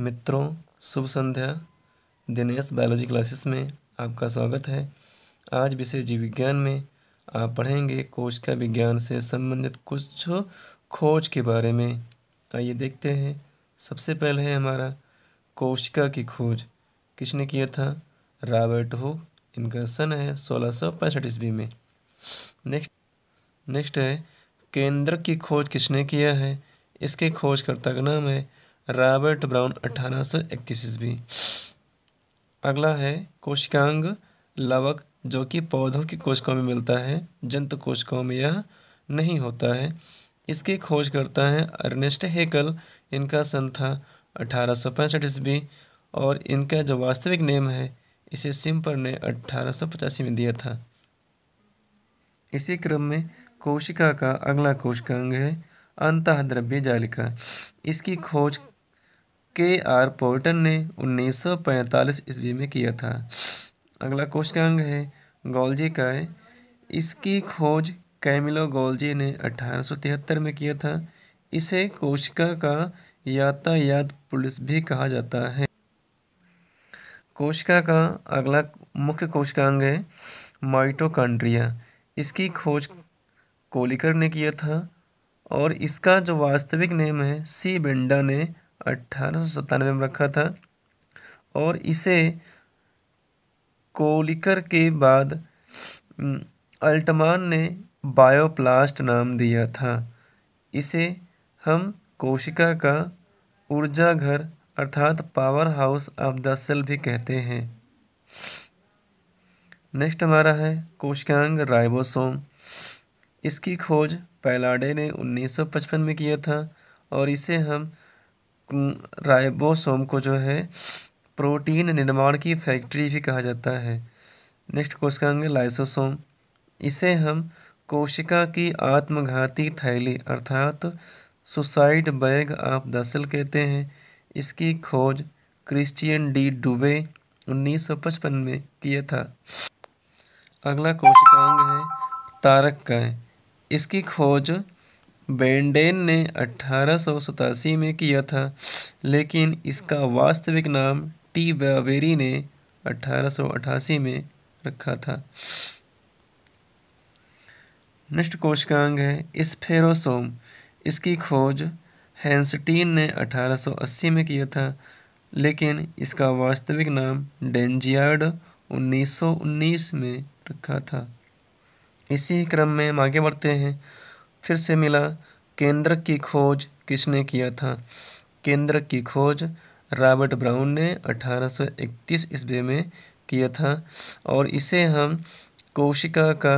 मित्रों शुभ संध्या दिनेश बायोलॉजी क्लासेस में आपका स्वागत है आज विषय जीव विज्ञान में आप पढ़ेंगे कोशिका विज्ञान से संबंधित कुछ खोज के बारे में आइए देखते हैं सबसे पहले है हमारा कोशिका की खोज किसने किया था रॉबर्ट हुक इनका सन है सोलह सौ पैंसठ ईस्वी में नेक्स्ट नेक्स्ट है केंद्र की खोज किसने किया है इसके खोजकर्ता का नाम है रॉबर्ट ब्राउन अठारह सौ इक्कीस ईस्वी अगला है कोशिकांग लवक जो कि पौधों की कोशिकाओं में मिलता है जंतु कोशिकाओं में यह नहीं होता है इसकी खोज करता है अर्नेस्ट हेकल इनका सन था अठारह सौ पैंसठ ईस्वी और इनका जो वास्तविक नेम है इसे सिम्पर ने अठारह सौ पचासी में दिया था इसी क्रम में कोशिका का अगला कोशिकांग है अंतः द्रव्य जालिका इसकी खोज के आर पोर्टन ने 1945 ईस्वी में किया था अगला क्वेश्चन अंग है गोलजी का है इसकी खोज कैमिलो गोलजी ने 1873 में किया था इसे कोशिका का यातायात पुलिस भी कहा जाता है कोशिका का अगला मुख्य कोशिकांग है माइटोकांड्रिया इसकी खोज कोलिकर ने किया था और इसका जो वास्तविक नेम है सी बिंडा ने अट्ठारह सौ में रखा था और इसे कोलिकर के बाद अल्टमान ने बायोप्लास्ट नाम दिया था इसे हम कोशिका का ऊर्जा घर अर्थात power house of the cell भी कहते हैं नेक्स्ट हमारा है कोशिकांग राइबोसोम इसकी खोज पैलाडे ने 1955 में किया था और इसे हम राइबोसोम को जो है प्रोटीन निर्माण की फैक्ट्री भी कहा जाता है नेक्स्ट क्वेश्चन आएंगे लाइसोसोम इसे हम कोशिका की आत्मघाती थैली अर्थात सुसाइड बैग आप दसल कहते हैं इसकी खोज क्रिश्चियन डी डुबे 1955 में किया था अगला कोशिकांग है तारक का है। इसकी खोज बेंडेन ने अठारह में किया था लेकिन इसका वास्तविक नाम टी वावेरी ने अठारह में रखा था नेक्स्ट कोशकांग है स्फेरोसोम इसकी खोज हैंसटीन ने 1880 में किया था लेकिन इसका वास्तविक नाम डेंजियार्ड 1919 में रखा था इसी क्रम में हम आगे बढ़ते हैं फिर से मिला केंद्र की खोज किसने किया था केंद्र की खोज रॉबर्ट ब्राउन ने 1831 ईस्वी में किया था और इसे हम कोशिका का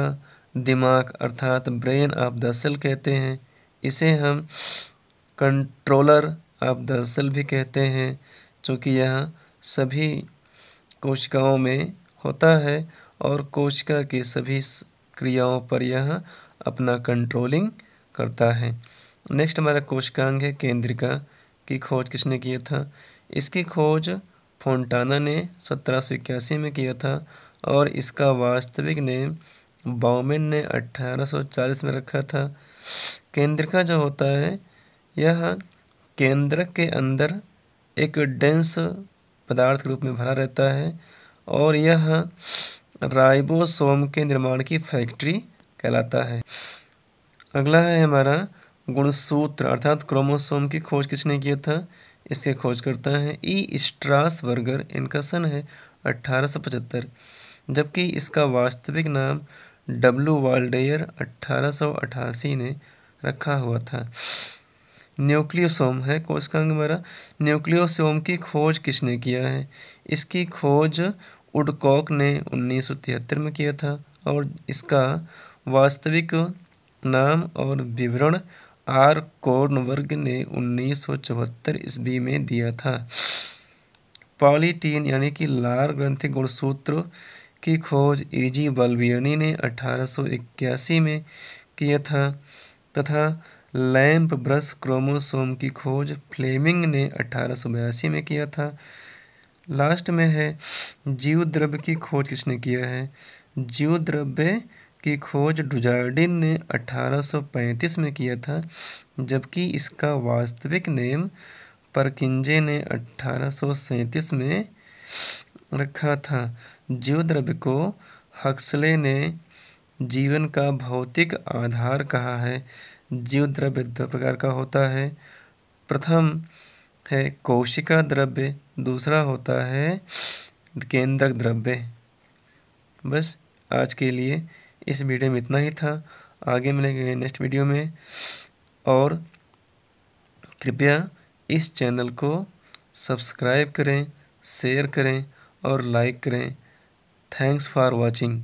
दिमाग अर्थात ब्रेन ऑफ द सेल कहते हैं इसे हम कंट्रोलर ऑफ द सेल भी कहते हैं चूँकि यह सभी कोशिकाओं में होता है और कोशिका के सभी क्रियाओं पर यह अपना कंट्रोलिंग करता है नेक्स्ट हमारा कोशकांग है केंद्रिका की खोज किसने किया था इसकी खोज फोन्टाना ने सत्रह में किया था और इसका वास्तविक नेम बाउमेन ने 1840 में रखा था केंद्रिका जो होता है यह केंद्रक के अंदर एक डेंस पदार्थ के रूप में भरा रहता है और यह राइबोसोम के निर्माण की फैक्ट्री कहलाता है अगला है हमारा गुणसूत्र अर्थात क्रोमोसोम की खोज किसने किया था इसके खोज करता है ई स्ट्रास वर्गर इनका सन है अट्ठारह जबकि इसका वास्तविक नाम डब्लू वाल्डेयर अट्ठारह ने रखा हुआ था न्यूक्लियोसोम है कोश का अंग हमारा न्यूक्लियोसोम की खोज किसने किया है इसकी खोज उडकॉक ने उन्नीस में किया था और इसका वास्तविक नाम और विवरण आर कोर्नवर्ग ने उन्नीस सौ चौहत्तर ईस्वी में दिया था पॉलीटीन यानी कि लार ग्रंथि गुणसूत्र की खोज ईजी बल्बियनी ने 1881 में किया था तथा लैम्प ब्रश क्रोमोसोम की खोज फ्लेमिंग ने अठारह में किया था लास्ट में है जीव द्रव्य की खोज किसने किया है जीव द्रव्य की खोज डुजार्डिन ने 1835 में किया था जबकि इसका वास्तविक नेम परकिंजे ने 1837 में रखा था जीवद्रव्य को हक्सले ने जीवन का भौतिक आधार कहा है जीव द्रव्य दो प्रकार का होता है प्रथम है कोशिका द्रव्य दूसरा होता है केंद्रक द्रव्य बस आज के लिए इस वीडियो में इतना ही था आगे मिलेंगे नेक्स्ट वीडियो में और कृपया इस चैनल को सब्सक्राइब करें शेयर करें और लाइक करें थैंक्स फॉर वॉचिंग